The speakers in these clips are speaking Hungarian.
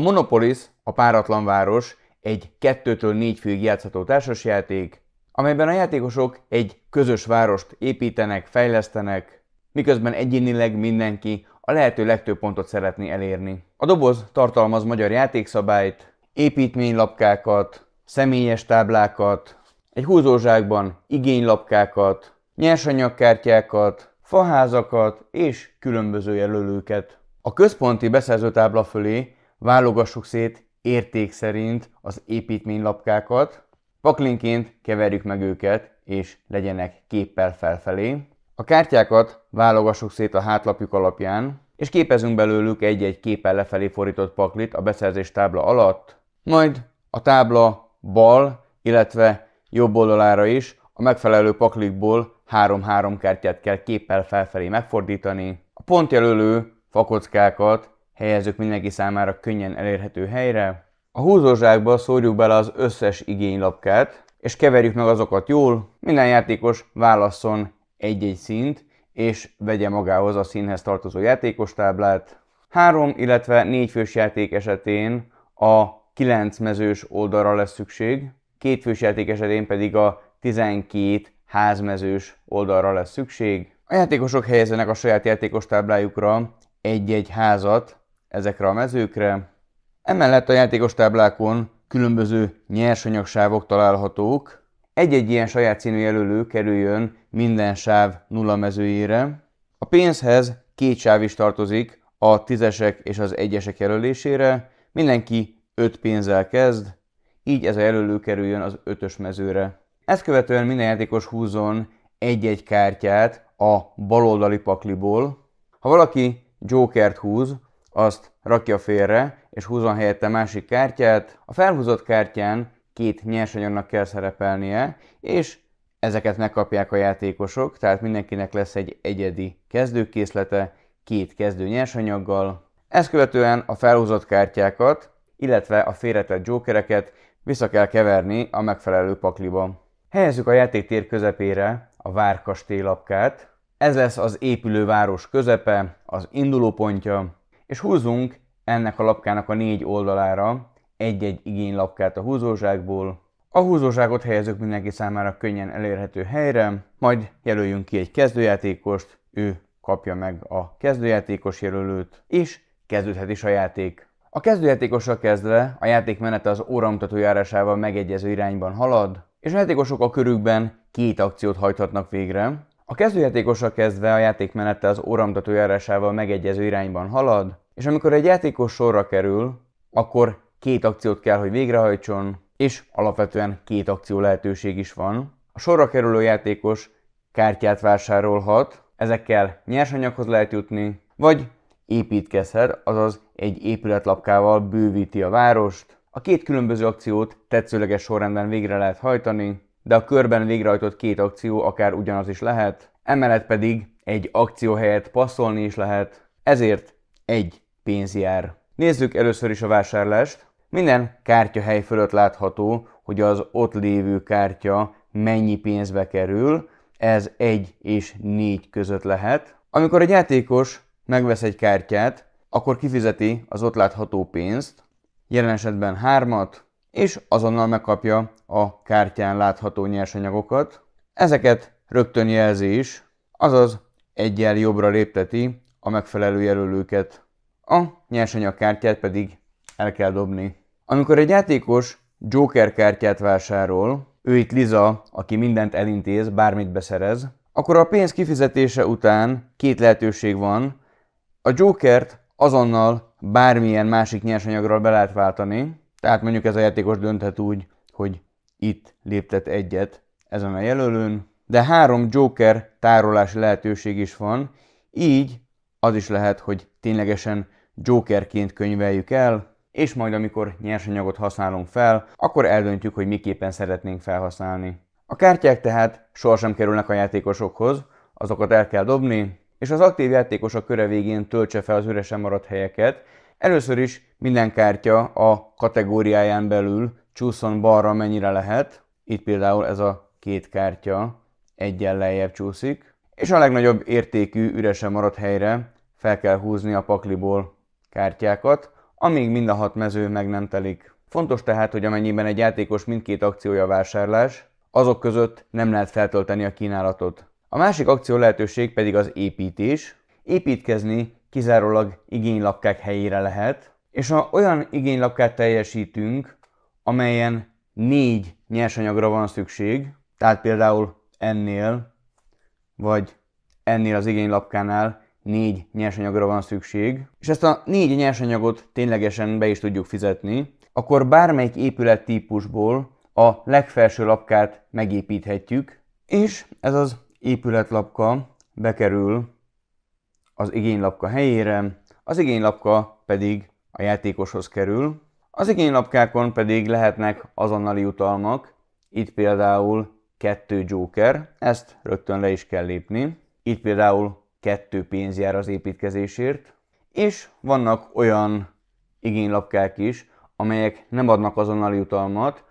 Monopolis, a páratlan város, egy kettőtől négy főig játszható társasjáték, amelyben a játékosok egy közös várost építenek, fejlesztenek, miközben egyénileg mindenki a lehető legtöbb pontot szeretné elérni. A doboz tartalmaz magyar játékszabályt, építménylapkákat, személyes táblákat, egy húzózsákban igénylapkákat, nyersanyagkártyákat, faházakat és különböző jelölőket. A központi beszerzőtábla fölé Válogassuk szét érték szerint az építménylapkákat, paklinként keverjük meg őket, és legyenek képpel felfelé. A kártyákat válogassuk szét a hátlapjuk alapján, és képezünk belőlük egy-egy képpel lefelé fordított paklit a beszerzés tábla alatt, majd a tábla bal, illetve jobb oldalára is a megfelelő paklikból 3-3 kártyát kell képpel felfelé megfordítani. A pontjelölő fakockákat helyezzük mindenki számára könnyen elérhető helyre. A húzózsákba szórjuk bele az összes igénylapkát, és keverjük meg azokat jól. Minden játékos válasszon egy-egy színt, és vegye magához a színhez tartozó játékostáblát. Három, illetve négyfős játék esetén a 9 mezős oldalra lesz szükség, kétfős játék esetén pedig a 12 házmezős oldalra lesz szükség. A játékosok helyezzenek a saját játékos táblájukra egy-egy házat, ezekre a mezőkre. Emellett a játékos táblákon különböző nyersanyagsávok találhatók. Egy-egy ilyen saját színű jelölő kerüljön minden sáv nulla mezőjére. A pénzhez két sáv is tartozik a tízesek és az egyesek jelölésére. Mindenki öt pénzzel kezd, így ez a jelölő kerüljön az ötös mezőre. Ezt követően minden játékos húzon egy-egy kártyát a baloldali pakliból. Ha valaki jokert húz, azt rakja félre, és húzon helyette másik kártyát. A felhúzott kártyán két nyersanyagnak kell szerepelnie, és ezeket megkapják a játékosok, tehát mindenkinek lesz egy egyedi kezdőkészlete, két kezdő nyersanyaggal. Ezt követően a felhúzott kártyákat, illetve a félretett jokereket vissza kell keverni a megfelelő pakliba. Helyezzük a játéktér közepére a várkastélapkát. Ez lesz az épülő város közepe, az indulópontja, és húzunk ennek a lapkának a négy oldalára egy-egy igénylapkát a húzózsákból. A húzózsákot helyezzük mindenki számára könnyen elérhető helyre, majd jelöljünk ki egy kezdőjátékost, ő kapja meg a kezdőjátékos jelölőt, és kezdődhet is a játék. A kezdőjátékosra kezdve a játék menete az óramutató járásával megegyező irányban halad, és a játékosok a körükben két akciót hajthatnak végre. A kezdőjátékosra kezdve a játék menete az óramutató járásával megegyező irányban halad, és amikor egy játékos sorra kerül, akkor két akciót kell, hogy végrehajtson, és alapvetően két akció lehetőség is van. A sorra kerülő játékos kártyát vásárolhat, ezekkel nyersanyaghoz lehet jutni, vagy építkezhet, azaz egy épületlapkával bővíti a várost. A két különböző akciót tetszőleges sorrendben végre lehet hajtani, de a körben végrehajtott két akció akár ugyanaz is lehet, emellett pedig egy akció helyett passzolni is lehet, ezért egy pénz jár. Nézzük először is a vásárlást. Minden kártyahely fölött látható, hogy az ott lévő kártya mennyi pénzbe kerül, ez 1 és 4 között lehet. Amikor egy játékos megvesz egy kártyát, akkor kifizeti az ott látható pénzt, jelen esetben 3-at, és azonnal megkapja a kártyán látható nyersanyagokat. Ezeket rögtön jelzi is, azaz egyel jobbra lépteti a megfelelő jelölőket, a nyersanyagkártyát pedig el kell dobni. Amikor egy játékos Joker kártyát vásárol, ő itt Liza, aki mindent elintéz, bármit beszerez, akkor a pénz kifizetése után két lehetőség van. A Jokert azonnal bármilyen másik nyersanyagra be lehet váltani, tehát mondjuk ez a játékos dönthet úgy, hogy itt léptet egyet ezen a jelölőn, de három Joker tárolási lehetőség is van, így az is lehet, hogy ténylegesen jokerként könyveljük el, és majd amikor nyersanyagot használunk fel, akkor eldöntjük, hogy miképpen szeretnénk felhasználni. A kártyák tehát sohasem kerülnek a játékosokhoz, azokat el kell dobni, és az aktív a köre végén töltse fel az üresen maradt helyeket. Először is minden kártya a kategóriáján belül csúszon balra mennyire lehet, itt például ez a két kártya egyen lejjebb csúszik, és a legnagyobb értékű üresen maradt helyre fel kell húzni a pakliból kártyákat, amíg mind a hat mező meg nem telik. Fontos tehát, hogy amennyiben egy játékos mindkét akciója vásárlás, azok között nem lehet feltölteni a kínálatot. A másik akció lehetőség pedig az építés. Építkezni kizárólag igénylapkák helyére lehet, és ha olyan igénylapkát teljesítünk, amelyen négy nyersanyagra van szükség, tehát például ennél vagy ennél az igénylapkánál négy nyersanyagra van szükség, és ezt a négy nyersanyagot ténylegesen be is tudjuk fizetni, akkor bármelyik épülettípusból a legfelső lapkát megépíthetjük, és ez az épületlapka bekerül az igénylapka helyére, az igénylapka pedig a játékoshoz kerül. Az igénylapkákon pedig lehetnek azonnali utalmak, itt például kettő Joker, ezt rögtön le is kell lépni. Itt például kettő pénz jár az építkezésért, és vannak olyan igénylapkák is, amelyek nem adnak azonnali jutalmat.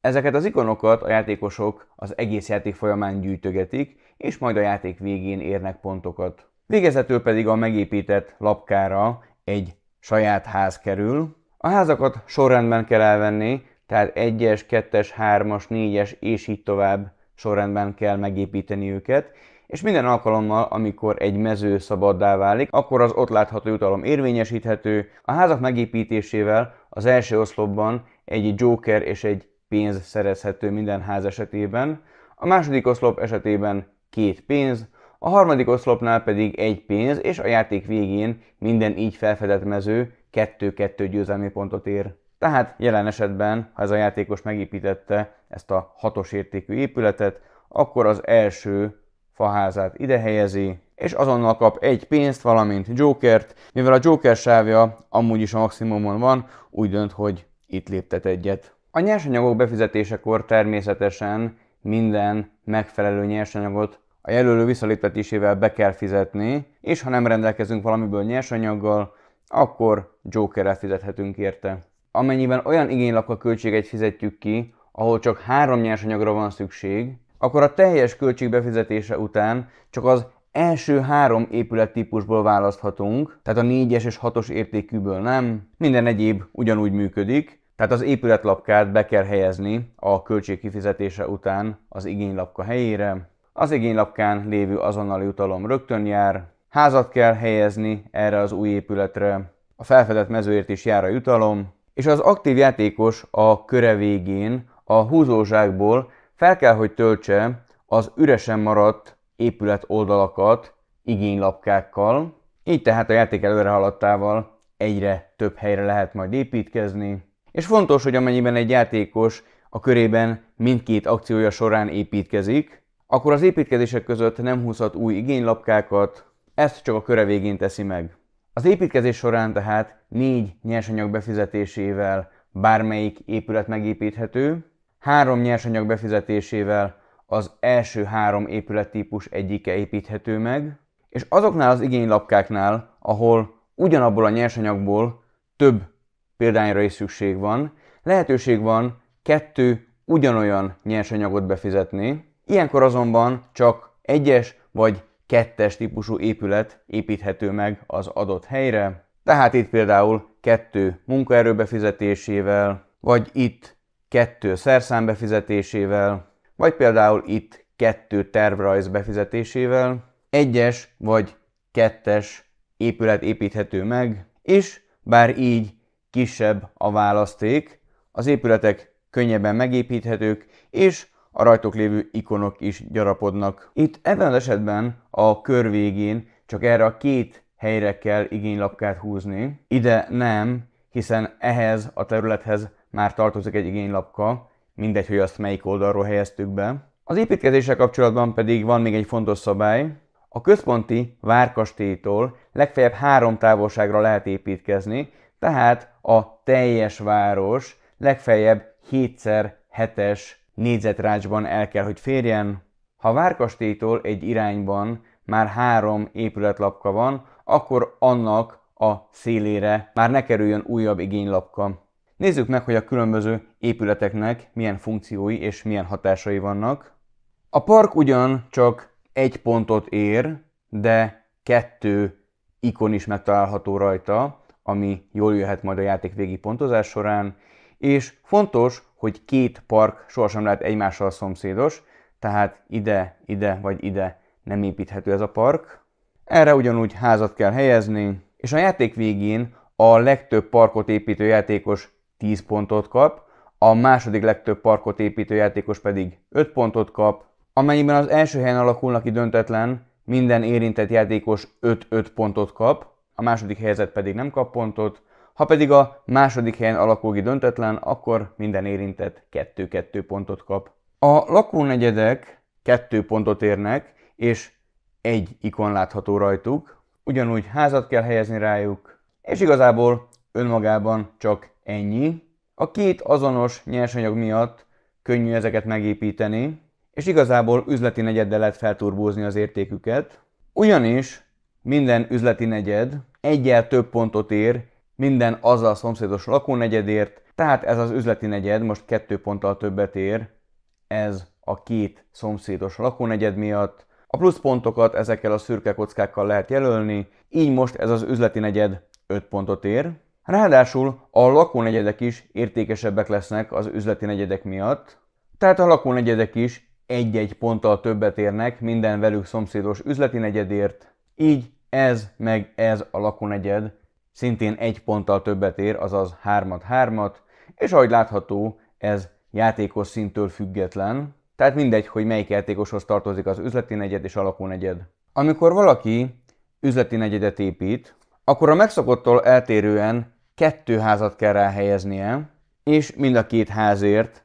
Ezeket az ikonokat a játékosok az egész játék folyamán gyűjtögetik, és majd a játék végén érnek pontokat. Végezetül pedig a megépített lapkára egy saját ház kerül. A házakat sorrendben kell elvenni, tehát 1-es, 2-es, 3-as, 4-es és így tovább sorrendben kell megépíteni őket, és minden alkalommal, amikor egy mező szabaddá válik, akkor az ott látható jutalom érvényesíthető. A házak megépítésével az első oszlopban egy joker és egy pénz szerezhető minden ház esetében, a második oszlop esetében két pénz, a harmadik oszlopnál pedig egy pénz, és a játék végén minden így felfedett mező kettő-kettő győzelmi pontot ér. Tehát jelen esetben, ha ez a játékos megépítette ezt a hatos értékű épületet, akkor az első faházát ide helyezi, és azonnal kap egy pénzt, valamint Jokert. Mivel a Joker sávja amúgy is a maximumon van, úgy dönt, hogy itt léptet egyet. A nyersanyagok befizetésekor természetesen minden megfelelő nyersanyagot a jelölő visszaléptetésével be kell fizetni, és ha nem rendelkezünk valamiből nyersanyaggal, akkor Jokerrel fizethetünk érte amennyiben olyan igénylapka költséget fizetjük ki, ahol csak három nyersanyagra van szükség, akkor a teljes költség befizetése után csak az első három épülettípusból választhatunk, tehát a 4-es és 6-os értékűből nem, minden egyéb ugyanúgy működik, tehát az épületlapkát be kell helyezni a költség kifizetése után az igénylapka helyére. Az igénylapkán lévő azonnali utalom rögtön jár, házat kell helyezni erre az új épületre, a felfedett mezőért is jár a jutalom, és az aktív játékos a köre végén a húzózsákból fel kell, hogy töltse az üresen maradt épület oldalakat igénylapkákkal, így tehát a játék előre haladtával egyre több helyre lehet majd építkezni, és fontos, hogy amennyiben egy játékos a körében mindkét akciója során építkezik, akkor az építkezések között nem húzhat új igénylapkákat, ezt csak a köre végén teszi meg. Az építkezés során tehát négy nyersanyag befizetésével bármelyik épület megépíthető, három nyersanyag befizetésével az első három épülettípus egyike építhető meg, és azoknál az igénylapkáknál, ahol ugyanabból a nyersanyagból több példányra is szükség van, lehetőség van kettő ugyanolyan nyersanyagot befizetni, ilyenkor azonban csak egyes vagy kettes típusú épület építhető meg az adott helyre, tehát itt például kettő munkaerőbefizetésével, vagy itt kettő szerszámbefizetésével, vagy például itt kettő tervrajz befizetésével, egyes vagy kettes épület építhető meg, és bár így kisebb a választék, az épületek könnyebben megépíthetők, és a rajtok lévő ikonok is gyarapodnak. Itt ebben az esetben a kör végén csak erre a két helyre kell igénylapkát húzni. Ide nem, hiszen ehhez a területhez már tartozik egy igénylapka, mindegy, hogy azt melyik oldalról helyeztük be. Az építkezéssel kapcsolatban pedig van még egy fontos szabály. A központi várkastélytól legfeljebb három távolságra lehet építkezni, tehát a teljes város legfeljebb 7x7-es négyzetrácsban el kell, hogy férjen. Ha várkastélytól egy irányban már három épületlapka van, akkor annak a szélére már ne kerüljön újabb igénylapka. Nézzük meg, hogy a különböző épületeknek milyen funkciói és milyen hatásai vannak. A park ugyan csak egy pontot ér, de kettő ikon is megtalálható rajta, ami jól jöhet majd a játék végi pontozás során, és fontos, hogy két park sohasem lehet egymással szomszédos, tehát ide, ide vagy ide nem építhető ez a park. Erre ugyanúgy házat kell helyezni, és a játék végén a legtöbb parkot építő játékos 10 pontot kap, a második legtöbb parkot építő játékos pedig 5 pontot kap, amennyiben az első helyen alakulnak ki döntetlen, minden érintett játékos 5-5 pontot kap, a második helyzet pedig nem kap pontot, ha pedig a második helyen alakul ki döntetlen, akkor minden érintett 2-2 pontot kap. A lakónegyedek 2 pontot érnek, és egy ikon látható rajtuk, ugyanúgy házat kell helyezni rájuk, és igazából önmagában csak ennyi. A két azonos nyersanyag miatt könnyű ezeket megépíteni, és igazából üzleti negyeddel lehet felturbózni az értéküket, ugyanis minden üzleti negyed egyel több pontot ér minden azzal szomszédos lakónegyedért, tehát ez az üzleti negyed most kettő ponttal többet ér, ez a két szomszédos lakónegyed miatt, a pluszpontokat ezekkel a szürke kockákkal lehet jelölni, így most ez az üzleti negyed 5 pontot ér. Ráadásul a lakónegyedek is értékesebbek lesznek az üzleti negyedek miatt, tehát a lakónegyedek is egy-egy ponttal többet érnek minden velük szomszédos üzleti negyedért, így ez meg ez a lakónegyed szintén egy ponttal többet ér, azaz 3-3-at, és ahogy látható, ez játékos szintől független, tehát mindegy, hogy melyik játékoshoz tartozik az üzleti negyed és alakú negyed. Amikor valaki üzleti negyedet épít, akkor a megszokottól eltérően kettő házat kell ráhelyeznie, és mind a két házért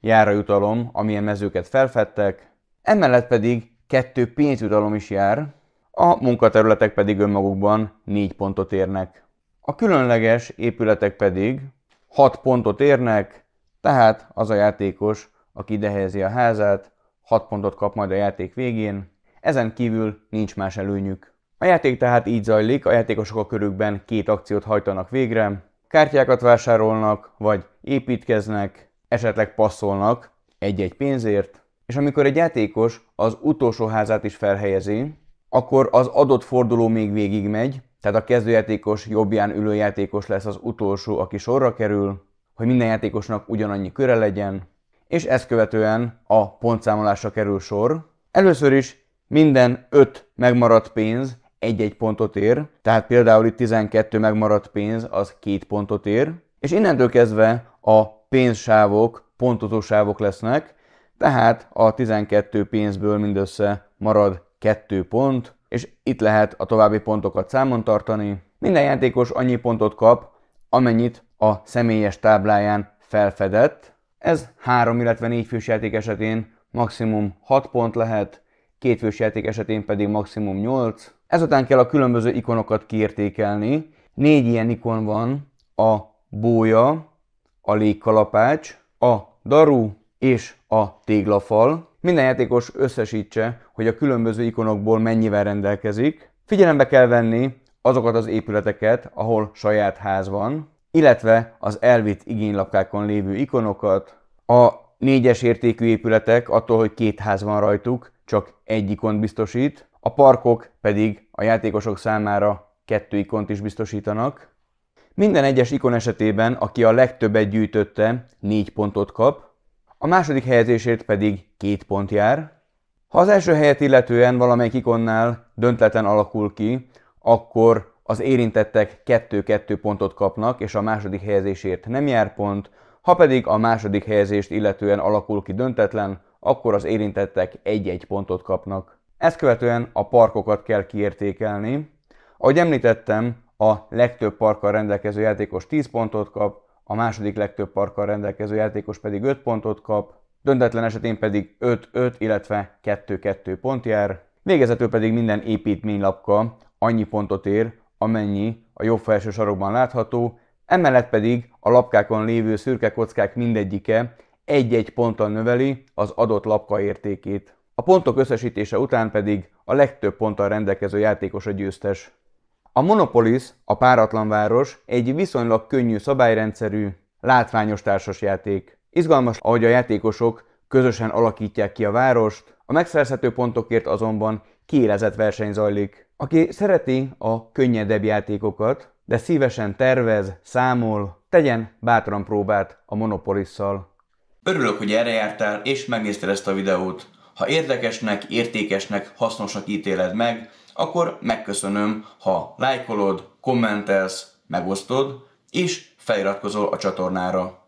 jár a jutalom, amilyen mezőket felfedtek, emellett pedig kettő pénzjutalom is jár, a munkaterületek pedig önmagukban négy pontot érnek. A különleges épületek pedig hat pontot érnek, tehát az a játékos, aki idehelyezi a házát, 6 pontot kap majd a játék végén, ezen kívül nincs más előnyük. A játék tehát így zajlik, a játékosok a körükben két akciót hajtanak végre, kártyákat vásárolnak, vagy építkeznek, esetleg passzolnak egy-egy pénzért, és amikor egy játékos az utolsó házát is felhelyezi, akkor az adott forduló még végig megy, tehát a kezdőjátékos jobbján ülő játékos lesz az utolsó, aki sorra kerül, hogy minden játékosnak ugyanannyi köre legyen, és ezt követően a pontszámolásra kerül sor. Először is minden 5 megmaradt pénz egy-egy pontot ér, tehát például itt 12 megmaradt pénz az két pontot ér, és innentől kezdve a pénzsávok pontozó sávok lesznek, tehát a 12 pénzből mindössze marad 2 pont, és itt lehet a további pontokat számon tartani. Minden játékos annyi pontot kap, amennyit a személyes tábláján felfedett, ez három, illetve négy fős játék esetén maximum 6 pont lehet, két fős játék esetén pedig maximum 8. Ezután kell a különböző ikonokat kiértékelni. Négy ilyen ikon van, a bója, a légkalapács, a daru és a téglafal. Minden játékos összesítse, hogy a különböző ikonokból mennyivel rendelkezik. Figyelembe kell venni azokat az épületeket, ahol saját ház van, illetve az elvitt igénylapkákon lévő ikonokat, a négyes értékű épületek attól, hogy két ház van rajtuk, csak egy ikont biztosít, a parkok pedig a játékosok számára kettő ikont is biztosítanak. Minden egyes ikon esetében, aki a legtöbbet gyűjtötte, négy pontot kap, a második helyezésért pedig két pont jár. Ha az első helyet illetően valamelyik ikonnál döntetlen alakul ki, akkor az érintettek 2-2 pontot kapnak, és a második helyezésért nem jár pont, ha pedig a második helyezést illetően alakul ki döntetlen, akkor az érintettek 1-1 pontot kapnak. Ezt követően a parkokat kell kiértékelni. Ahogy említettem, a legtöbb parkkal rendelkező játékos 10 pontot kap, a második legtöbb parkkal rendelkező játékos pedig 5 pontot kap, döntetlen esetén pedig 5-5, illetve 2-2 pont jár. Végezetül pedig minden építménylapka annyi pontot ér, amennyi a jobb felső sarokban látható, emellett pedig a lapkákon lévő szürke kockák mindegyike egy-egy ponttal növeli az adott lapka értékét. A pontok összesítése után pedig a legtöbb ponttal rendelkező játékos a győztes. A Monopolis, a páratlan város egy viszonylag könnyű szabályrendszerű, látványos társasjáték. Izgalmas, ahogy a játékosok közösen alakítják ki a várost, a megszerzhető pontokért azonban kiélezett verseny zajlik. Aki szereti a könnyedebb játékokat, de szívesen tervez, számol, tegyen bátran próbát a Monopolisszal. Örülök, hogy erre jártál és megnézted ezt a videót. Ha érdekesnek, értékesnek, hasznosnak ítéled meg, akkor megköszönöm, ha lájkolod, kommentelsz, megosztod, és feliratkozol a csatornára.